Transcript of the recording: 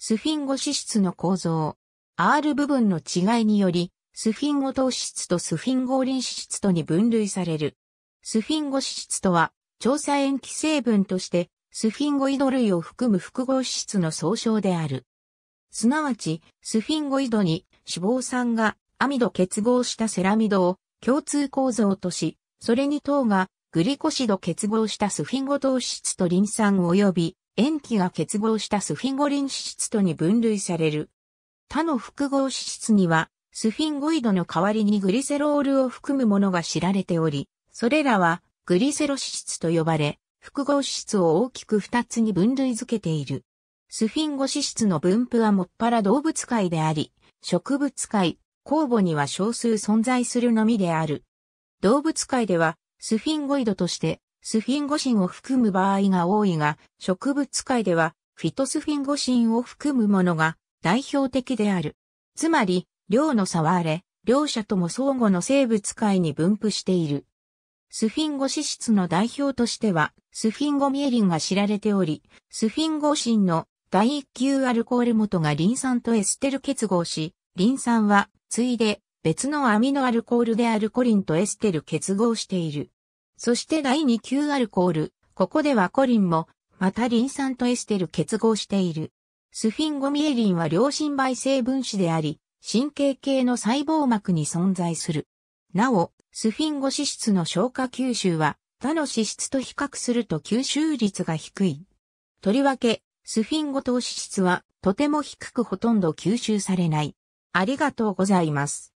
スフィンゴ脂質の構造。R 部分の違いにより、スフィンゴ糖質とスフィンゴリン脂質とに分類される。スフィンゴ脂質とは、調査塩基成分として、スフィンゴイド類を含む複合脂質の総称である。すなわち、スフィンゴイドに脂肪酸がアミド結合したセラミドを共通構造とし、それに糖がグリコシド結合したスフィンゴ糖質とリン酸及び塩基が結合したスフィンゴリン脂質とに分類される。他の複合脂質には、スフィンゴイドの代わりにグリセロールを含むものが知られており、それらはグリセロ脂質と呼ばれ、複合脂質を大きく二つに分類づけている。スフィンゴ脂質の分布はもっぱら動物界であり、植物界、酵母には少数存在するのみである。動物界では、スフィンゴイドとしてスフィンゴシンを含む場合が多いが、植物界ではフィトスフィンゴシンを含むものが代表的である。つまり、量の差はあれ、両者とも相互の生物界に分布している。スフィンゴ脂質の代表としては、スフィンゴミエリンが知られており、スフィンゴシンの第一級アルコール元がリン酸とエステル結合し、リン酸は、ついで、別のアミノアルコールであるコリンとエステル結合している。そして第2級アルコール。ここではコリンも、またリン酸とエステル結合している。スフィンゴミエリンは良心媒性分子であり、神経系の細胞膜に存在する。なお、スフィンゴ脂質の消化吸収は、他の脂質と比較すると吸収率が低い。とりわけ、スフィンゴ糖脂質はとても低くほとんど吸収されない。ありがとうございます。